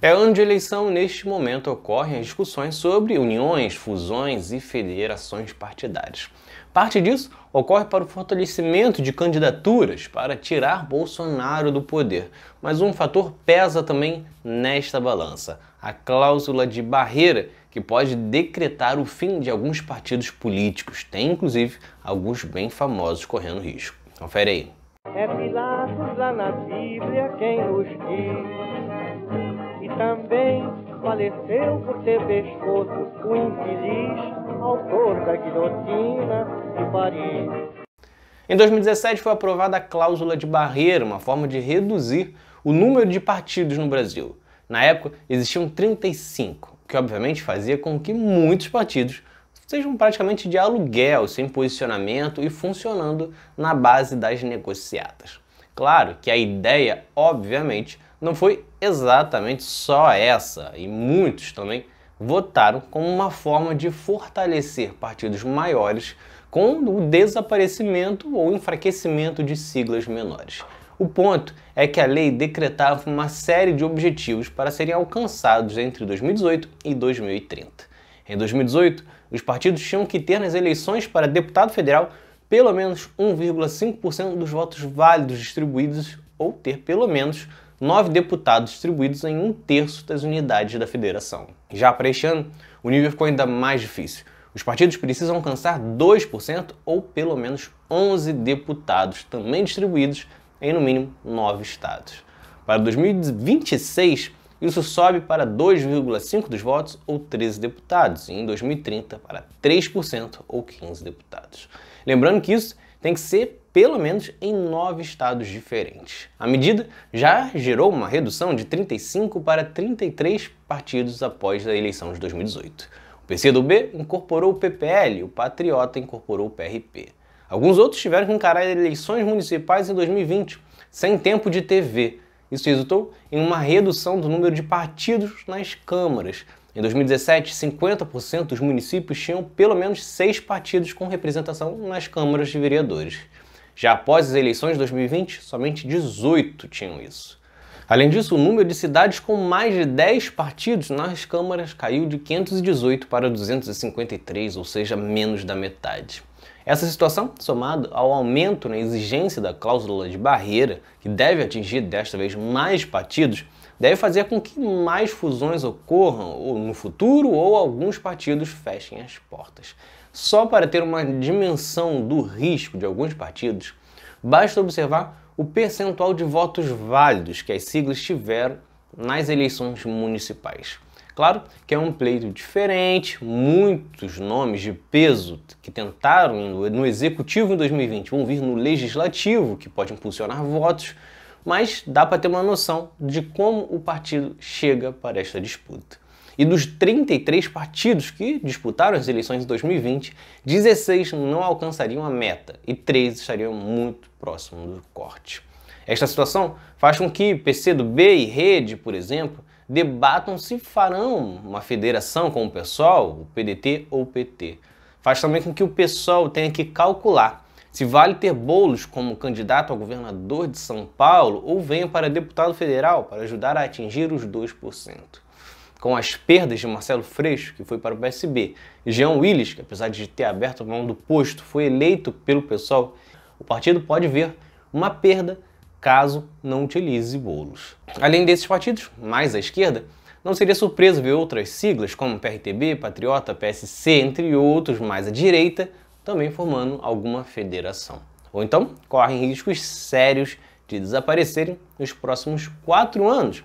É ano de eleição e neste momento ocorrem discussões sobre uniões, fusões e federações partidárias. Parte disso ocorre para o fortalecimento de candidaturas para tirar Bolsonaro do poder, mas um fator pesa também nesta balança: a cláusula de barreira que pode decretar o fim de alguns partidos políticos. Tem inclusive alguns bem famosos correndo risco. Confere aí. É Pilatos lá na Bíblia quem nos diz também faleceu por ter pescoço o infeliz autor da guilhotina de Paris. Em 2017 foi aprovada a cláusula de barreira, uma forma de reduzir o número de partidos no Brasil. Na época existiam 35, o que obviamente fazia com que muitos partidos sejam praticamente de aluguel, sem posicionamento e funcionando na base das negociatas. Claro que a ideia, obviamente, não foi exatamente só essa, e muitos também votaram como uma forma de fortalecer partidos maiores com o desaparecimento ou enfraquecimento de siglas menores. O ponto é que a lei decretava uma série de objetivos para serem alcançados entre 2018 e 2030. Em 2018, os partidos tinham que ter nas eleições para deputado federal pelo menos 1,5% dos votos válidos distribuídos ou ter pelo menos nove deputados distribuídos em um terço das unidades da federação. Já para este ano, o nível ficou ainda mais difícil. Os partidos precisam alcançar 2% ou pelo menos 11 deputados, também distribuídos em no mínimo nove estados. Para 2026, isso sobe para 2,5 dos votos ou 13 deputados, e em 2030 para 3% ou 15 deputados. Lembrando que isso tem que ser pelo menos em nove estados diferentes. A medida já gerou uma redução de 35 para 33 partidos após a eleição de 2018. O PCdoB incorporou o PPL, o Patriota incorporou o PRP. Alguns outros tiveram que encarar eleições municipais em 2020, sem tempo de TV, isso resultou em uma redução do número de partidos nas câmaras. Em 2017, 50% dos municípios tinham pelo menos seis partidos com representação nas câmaras de vereadores. Já após as eleições de 2020, somente 18 tinham isso. Além disso, o número de cidades com mais de 10 partidos nas câmaras caiu de 518 para 253, ou seja, menos da metade. Essa situação, somada ao aumento na exigência da cláusula de barreira, que deve atingir desta vez mais partidos, deve fazer com que mais fusões ocorram ou no futuro ou alguns partidos fechem as portas. Só para ter uma dimensão do risco de alguns partidos, basta observar o percentual de votos válidos que as siglas tiveram nas eleições municipais. Claro que é um pleito diferente, muitos nomes de peso que tentaram no executivo em 2020 vão vir no legislativo, que pode impulsionar votos, mas dá para ter uma noção de como o partido chega para esta disputa e dos 33 partidos que disputaram as eleições em 2020, 16 não alcançariam a meta e 3 estariam muito próximo do corte. Esta situação faz com que PCdoB e Rede, por exemplo, debatam se farão uma federação com o PSOL, o PDT ou o PT. Faz também com que o PSOL tenha que calcular se vale ter bolos como candidato a governador de São Paulo ou venha para deputado federal para ajudar a atingir os 2% com as perdas de Marcelo Freixo, que foi para o PSB, e Jean Willis, que apesar de ter aberto mão do posto, foi eleito pelo PSOL, o partido pode ver uma perda caso não utilize bolos. Além desses partidos, mais à esquerda, não seria surpresa ver outras siglas como PRTB, Patriota, PSC, entre outros, mais à direita, também formando alguma federação. Ou então correm riscos sérios de desaparecerem nos próximos quatro anos,